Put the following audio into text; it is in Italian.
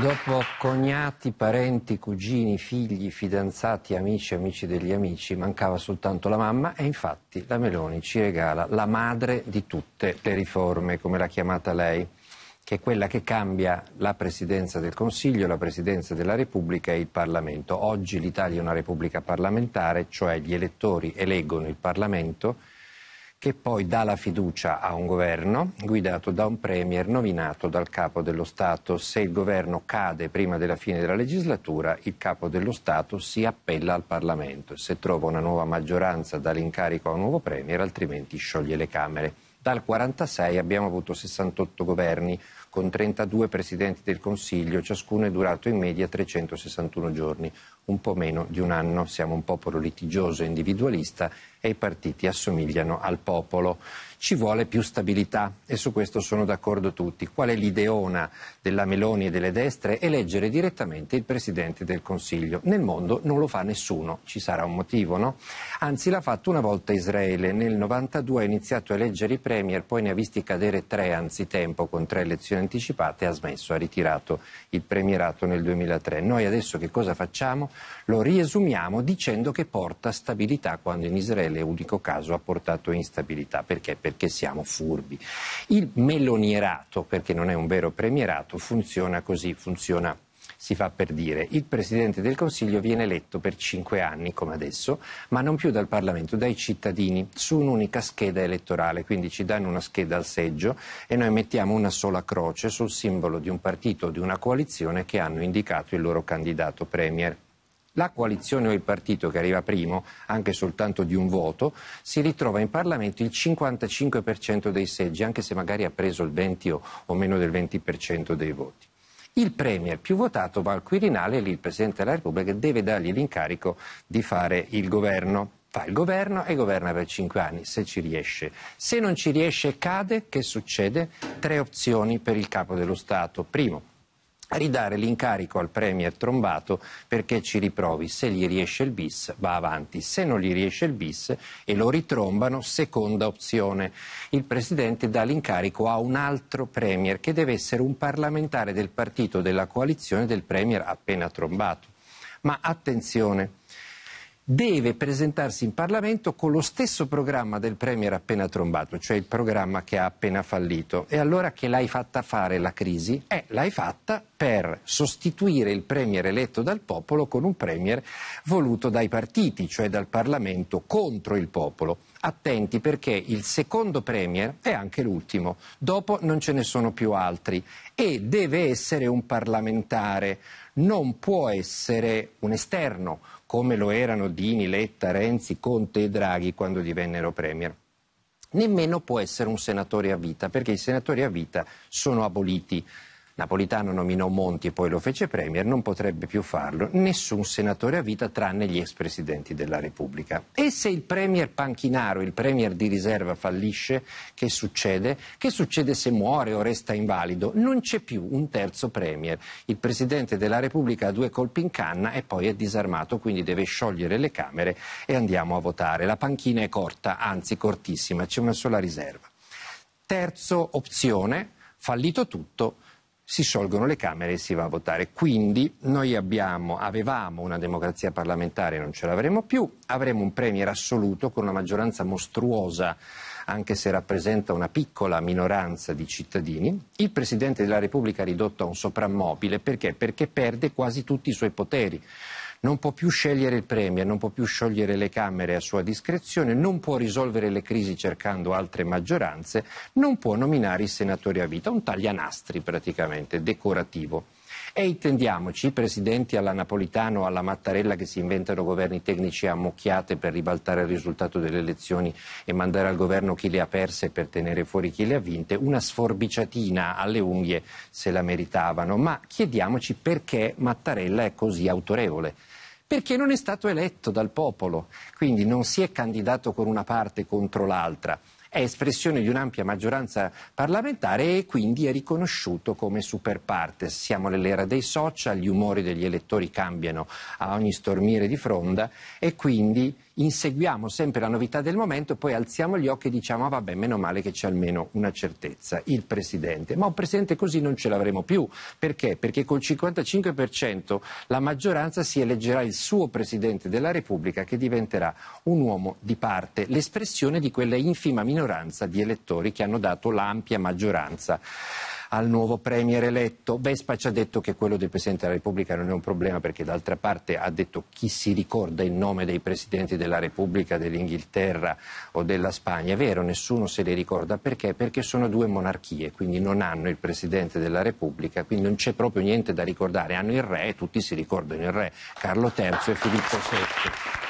Dopo cognati, parenti, cugini, figli, fidanzati, amici, amici degli amici, mancava soltanto la mamma e infatti la Meloni ci regala la madre di tutte le riforme, come l'ha chiamata lei, che è quella che cambia la presidenza del Consiglio, la presidenza della Repubblica e il Parlamento. Oggi l'Italia è una repubblica parlamentare, cioè gli elettori eleggono il Parlamento che poi dà la fiducia a un governo guidato da un premier nominato dal capo dello Stato. Se il governo cade prima della fine della legislatura, il capo dello Stato si appella al Parlamento. Se trova una nuova maggioranza dà l'incarico a un nuovo premier, altrimenti scioglie le Camere. Dal 1946 abbiamo avuto 68 governi, con 32 presidenti del Consiglio, ciascuno è durato in media 361 giorni, un po' meno di un anno. Siamo un popolo litigioso e individualista e i partiti assomigliano al popolo. Ci vuole più stabilità e su questo sono d'accordo tutti. Qual è l'ideona della Meloni e delle destre? Eleggere direttamente il Presidente del Consiglio. Nel mondo non lo fa nessuno, ci sarà un motivo, no? Anzi l'ha fatto una volta Israele, nel 92 ha iniziato a eleggere i Premier, poi ne ha visti cadere tre anzitempo con tre elezioni anticipate ha smesso, ha ritirato il premierato nel 2003. Noi adesso che cosa facciamo? Lo riesumiamo dicendo che porta stabilità quando in Israele, unico caso, ha portato instabilità. Perché? Perché siamo furbi. Il melonierato, perché non è un vero premierato, funziona così, funziona così si fa per dire. Il Presidente del Consiglio viene eletto per cinque anni, come adesso, ma non più dal Parlamento, dai cittadini, su un'unica scheda elettorale. Quindi ci danno una scheda al seggio e noi mettiamo una sola croce sul simbolo di un partito o di una coalizione che hanno indicato il loro candidato Premier. La coalizione o il partito che arriva primo, anche soltanto di un voto, si ritrova in Parlamento il 55% dei seggi, anche se magari ha preso il 20 o meno del 20% dei voti il Premier più votato va al Quirinale e lì il Presidente della Repubblica deve dargli l'incarico di fare il governo fa il governo e governa per cinque anni, se ci riesce. Se non ci riesce cade, che succede? Tre opzioni per il capo dello Stato. Primo, ridare l'incarico al Premier Trombato perché ci riprovi. Se gli riesce il bis va avanti, se non gli riesce il bis e lo ritrombano, seconda opzione. Il Presidente dà l'incarico a un altro Premier che deve essere un parlamentare del partito della coalizione del Premier appena trombato. Ma attenzione! deve presentarsi in Parlamento con lo stesso programma del Premier appena trombato, cioè il programma che ha appena fallito. E allora che l'hai fatta fare la crisi? Eh, l'hai fatta per sostituire il Premier eletto dal popolo con un Premier voluto dai partiti, cioè dal Parlamento contro il popolo attenti perché il secondo Premier è anche l'ultimo, dopo non ce ne sono più altri e deve essere un parlamentare, non può essere un esterno come lo erano Dini, Letta, Renzi, Conte e Draghi quando divennero Premier. Nemmeno può essere un senatore a vita perché i senatori a vita sono aboliti Napolitano nominò Monti e poi lo fece Premier, non potrebbe più farlo nessun senatore a vita tranne gli ex presidenti della Repubblica. E se il Premier panchinaro, il Premier di riserva fallisce, che succede? Che succede se muore o resta invalido? Non c'è più un terzo Premier. Il Presidente della Repubblica ha due colpi in canna e poi è disarmato, quindi deve sciogliere le Camere e andiamo a votare. La panchina è corta, anzi cortissima, c'è una sola riserva. Terzo opzione, fallito tutto, si sciolgono le Camere e si va a votare. Quindi noi abbiamo, avevamo una democrazia parlamentare, non ce l'avremo più, avremo un Premier assoluto con una maggioranza mostruosa, anche se rappresenta una piccola minoranza di cittadini, il Presidente della Repubblica ridotto a un soprammobile perché? Perché perde quasi tutti i suoi poteri non può più scegliere il Premier, non può più sciogliere le Camere a sua discrezione, non può risolvere le crisi cercando altre maggioranze, non può nominare i senatori a vita, un taglianastri praticamente, decorativo. E intendiamoci, i presidenti alla Napolitano o alla Mattarella che si inventano governi tecnici a mocchiate per ribaltare il risultato delle elezioni e mandare al governo chi le ha perse per tenere fuori chi le ha vinte, una sforbiciatina alle unghie se la meritavano. Ma chiediamoci perché Mattarella è così autorevole perché non è stato eletto dal popolo, quindi non si è candidato con una parte contro l'altra è espressione di un'ampia maggioranza parlamentare e quindi è riconosciuto come super partes. Siamo nell'era dei social, gli umori degli elettori cambiano a ogni stormire di fronda e quindi inseguiamo sempre la novità del momento, e poi alziamo gli occhi e diciamo ah, vabbè, meno male che c'è almeno una certezza, il Presidente. Ma un Presidente così non ce l'avremo più. Perché? Perché col 55% la maggioranza si eleggerà il suo Presidente della Repubblica che diventerà un uomo di parte, l'espressione di quella infima minoranza di elettori che hanno dato l'ampia maggioranza al nuovo premier eletto. Vespa ci ha detto che quello del Presidente della Repubblica non è un problema perché d'altra parte ha detto chi si ricorda il nome dei Presidenti della Repubblica, dell'Inghilterra o della Spagna. È vero, nessuno se li ricorda perché? Perché sono due monarchie, quindi non hanno il Presidente della Repubblica, quindi non c'è proprio niente da ricordare. Hanno il re, tutti si ricordano il re, Carlo III e Filippo VII.